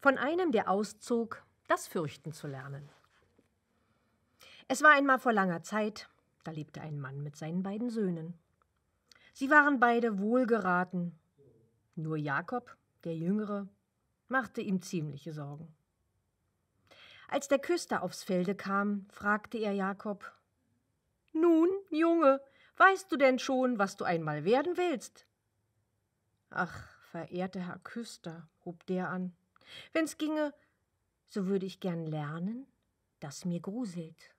von einem, der auszog, das Fürchten zu lernen. Es war einmal vor langer Zeit, da lebte ein Mann mit seinen beiden Söhnen. Sie waren beide wohlgeraten, nur Jakob, der Jüngere, machte ihm ziemliche Sorgen. Als der Küster aufs Felde kam, fragte er Jakob Nun, Junge, weißt du denn schon, was du einmal werden willst? Ach, verehrter Herr Küster, hob der an, Wenn's ginge, so würde ich gern lernen, dass mir gruselt.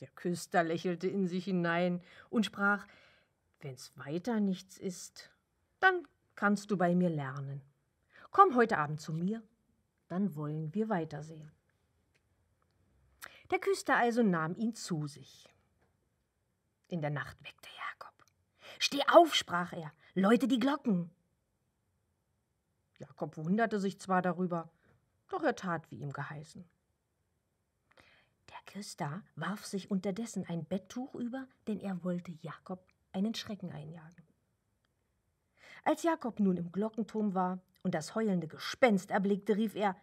Der Küster lächelte in sich hinein und sprach: Wenn's weiter nichts ist, dann kannst du bei mir lernen. Komm heute Abend zu mir, dann wollen wir weitersehen. Der Küster also nahm ihn zu sich. In der Nacht weckte Jakob. Steh auf, sprach er, läute die Glocken. Jakob wunderte sich zwar darüber, doch er tat, wie ihm geheißen. Der Küster warf sich unterdessen ein Betttuch über, denn er wollte Jakob einen Schrecken einjagen. Als Jakob nun im Glockenturm war und das heulende Gespenst erblickte, rief er: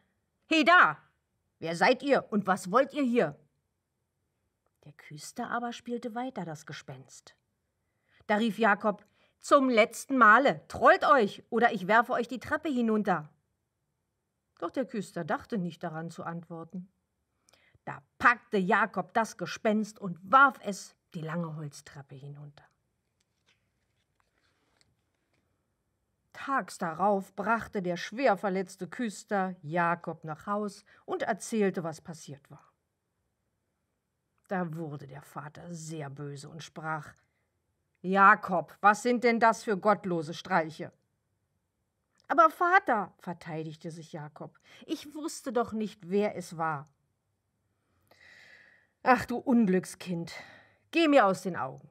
He da! Wer seid ihr und was wollt ihr hier? Der Küster aber spielte weiter das Gespenst. Da rief Jakob: zum letzten Male. Trollt euch, oder ich werfe euch die Treppe hinunter. Doch der Küster dachte nicht daran zu antworten. Da packte Jakob das Gespenst und warf es die lange Holztreppe hinunter. Tags darauf brachte der schwer verletzte Küster Jakob nach Haus und erzählte, was passiert war. Da wurde der Vater sehr böse und sprach Jakob, was sind denn das für gottlose Streiche? Aber Vater, verteidigte sich Jakob, ich wusste doch nicht, wer es war. Ach du Unglückskind, geh mir aus den Augen.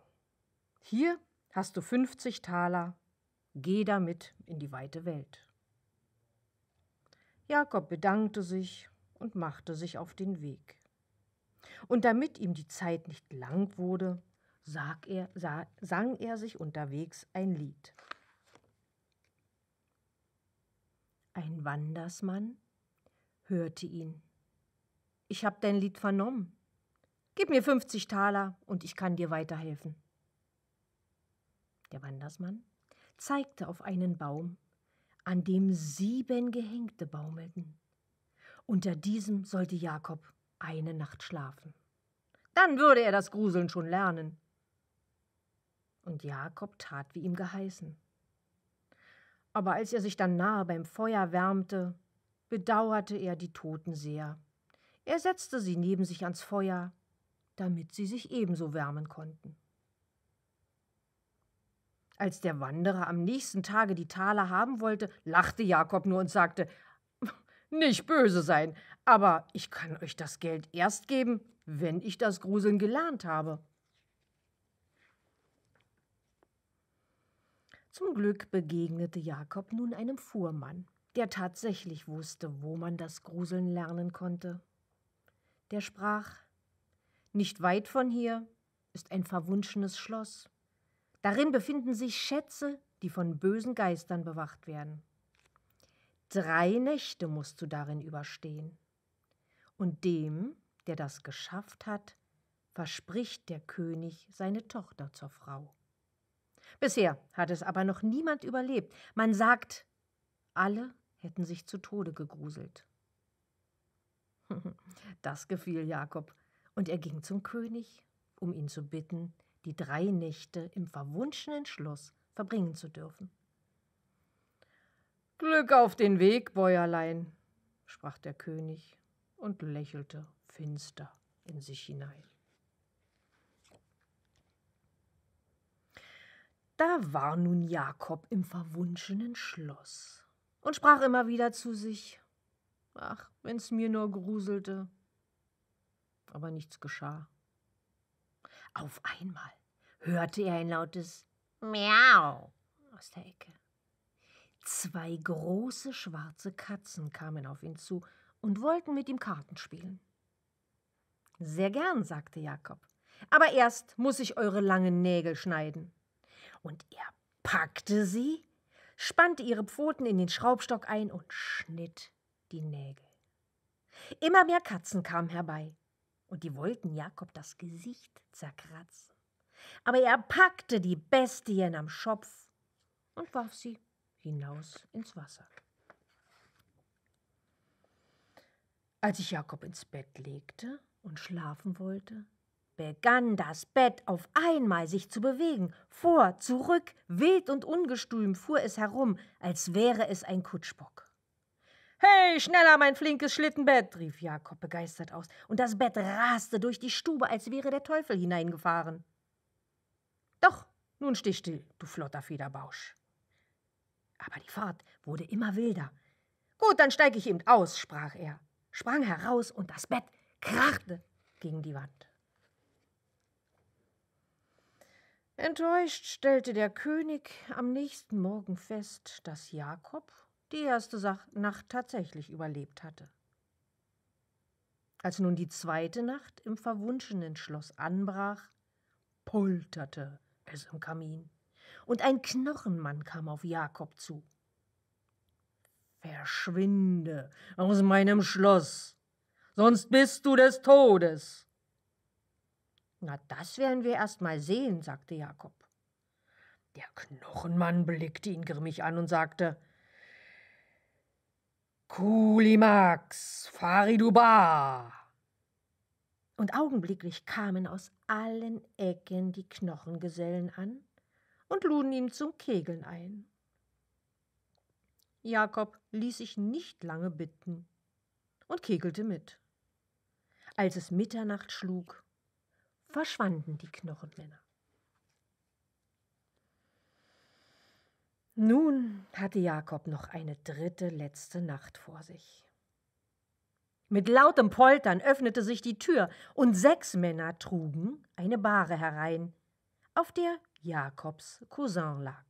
Hier hast du 50 Taler, geh damit in die weite Welt. Jakob bedankte sich und machte sich auf den Weg. Und damit ihm die Zeit nicht lang wurde, sag er, sah, sang er sich unterwegs ein Lied. Ein Wandersmann hörte ihn. Ich hab dein Lied vernommen. Gib mir 50 Taler und ich kann dir weiterhelfen. Der Wandersmann zeigte auf einen Baum, an dem sieben Gehängte baumelten. Unter diesem sollte Jakob eine Nacht schlafen. Dann würde er das Gruseln schon lernen. Und Jakob tat, wie ihm geheißen. Aber als er sich dann nahe beim Feuer wärmte, bedauerte er die Toten sehr. Er setzte sie neben sich ans Feuer, damit sie sich ebenso wärmen konnten. Als der Wanderer am nächsten Tage die Taler haben wollte, lachte Jakob nur und sagte Nicht böse sein, aber ich kann euch das Geld erst geben, wenn ich das Gruseln gelernt habe. Zum Glück begegnete Jakob nun einem Fuhrmann, der tatsächlich wusste, wo man das Gruseln lernen konnte. Der sprach Nicht weit von hier ist ein verwunschenes Schloss. Darin befinden sich Schätze, die von bösen Geistern bewacht werden. Drei Nächte musst du darin überstehen. Und dem, der das geschafft hat, verspricht der König seine Tochter zur Frau. Bisher hat es aber noch niemand überlebt. Man sagt, alle hätten sich zu Tode gegruselt. Das gefiel Jakob, und er ging zum König, um ihn zu bitten, die drei Nächte im verwunschenen Schloss verbringen zu dürfen. Glück auf den Weg, Bäuerlein, sprach der König und lächelte finster in sich hinein. Da war nun Jakob im verwunschenen Schloss und sprach immer wieder zu sich Ach, wenn's mir nur gruselte. Aber nichts geschah. Auf einmal hörte er ein lautes Miau aus der Ecke. Zwei große schwarze Katzen kamen auf ihn zu und wollten mit ihm Karten spielen. Sehr gern, sagte Jakob, aber erst muss ich eure langen Nägel schneiden und er packte sie, spannte ihre Pfoten in den Schraubstock ein und schnitt die Nägel. Immer mehr Katzen kamen herbei und die wollten Jakob das Gesicht zerkratzen. Aber er packte die Bestien am Schopf und warf sie hinaus ins Wasser. Als ich Jakob ins Bett legte und schlafen wollte, begann das Bett auf einmal sich zu bewegen, vor, zurück, wild und ungestüm fuhr es herum, als wäre es ein Kutschbock. Hey, schneller, mein flinkes Schlittenbett, rief Jakob begeistert aus, und das Bett raste durch die Stube, als wäre der Teufel hineingefahren. Doch, nun steh still, du flotter Federbausch. Aber die Fahrt wurde immer wilder. Gut, dann steige ich eben aus, sprach er, sprang heraus, und das Bett krachte gegen die Wand. Enttäuscht stellte der König am nächsten Morgen fest, dass Jakob die erste Nacht tatsächlich überlebt hatte. Als nun die zweite Nacht im verwunschenen Schloss anbrach, polterte es im Kamin, und ein Knochenmann kam auf Jakob zu. Verschwinde aus meinem Schloss, sonst bist du des Todes, na, das werden wir erst mal sehen, sagte Jakob. Der Knochenmann blickte ihn grimmig an und sagte: Kulimax, Fariduba! Und augenblicklich kamen aus allen Ecken die Knochengesellen an und luden ihn zum Kegeln ein. Jakob ließ sich nicht lange bitten und kegelte mit. Als es Mitternacht schlug, verschwanden die Knochenmänner. Nun hatte Jakob noch eine dritte letzte Nacht vor sich. Mit lautem Poltern öffnete sich die Tür und sechs Männer trugen eine Bahre herein, auf der Jakobs Cousin lag.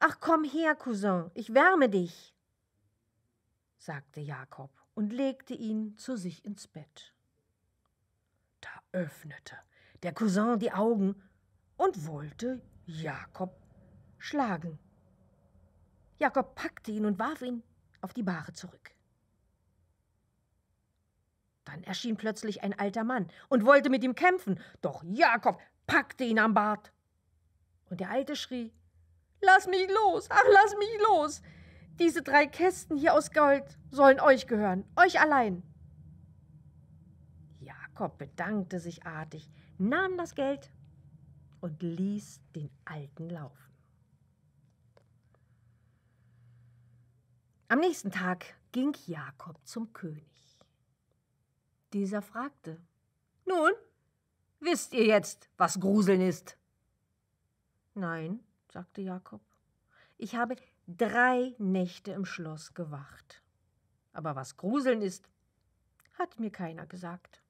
Ach komm her, Cousin, ich wärme dich, sagte Jakob und legte ihn zu sich ins Bett öffnete der Cousin die Augen und wollte Jakob schlagen. Jakob packte ihn und warf ihn auf die Bahre zurück. Dann erschien plötzlich ein alter Mann und wollte mit ihm kämpfen, doch Jakob packte ihn am Bart. Und der Alte schrie: Lass mich los, ach, lass mich los! Diese drei Kästen hier aus Gold sollen euch gehören, euch allein. Jakob bedankte sich artig, nahm das Geld und ließ den Alten laufen. Am nächsten Tag ging Jakob zum König. Dieser fragte, Nun, wisst ihr jetzt, was Gruseln ist? Nein, sagte Jakob, ich habe drei Nächte im Schloss gewacht. Aber was Gruseln ist, hat mir keiner gesagt.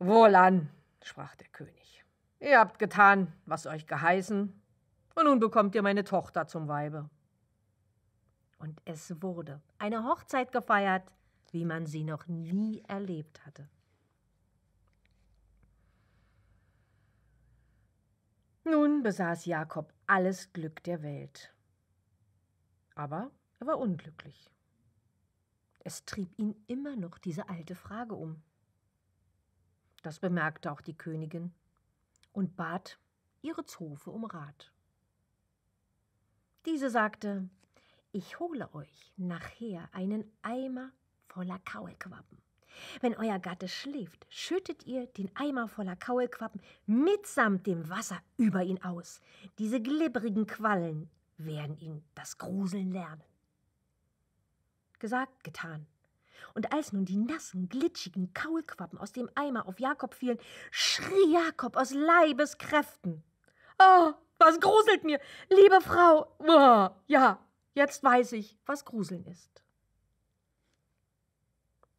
Wohlan, sprach der König, ihr habt getan, was euch geheißen, und nun bekommt ihr meine Tochter zum Weibe. Und es wurde eine Hochzeit gefeiert, wie man sie noch nie erlebt hatte. Nun besaß Jakob alles Glück der Welt. Aber er war unglücklich. Es trieb ihn immer noch diese alte Frage um. Das bemerkte auch die Königin und bat ihre Zofe um Rat. Diese sagte, ich hole euch nachher einen Eimer voller Kaulquappen. Wenn euer Gatte schläft, schüttet ihr den Eimer voller Kaulquappen mitsamt dem Wasser über ihn aus. Diese glibberigen Quallen werden ihn das Gruseln lernen. Gesagt, getan. Und als nun die nassen, glitschigen Kaulquappen aus dem Eimer auf Jakob fielen, schrie Jakob aus Leibeskräften. Oh, was gruselt mir, liebe Frau. Oh, ja, jetzt weiß ich, was Gruseln ist.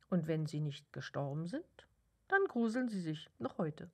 Und wenn sie nicht gestorben sind, dann gruseln sie sich noch heute.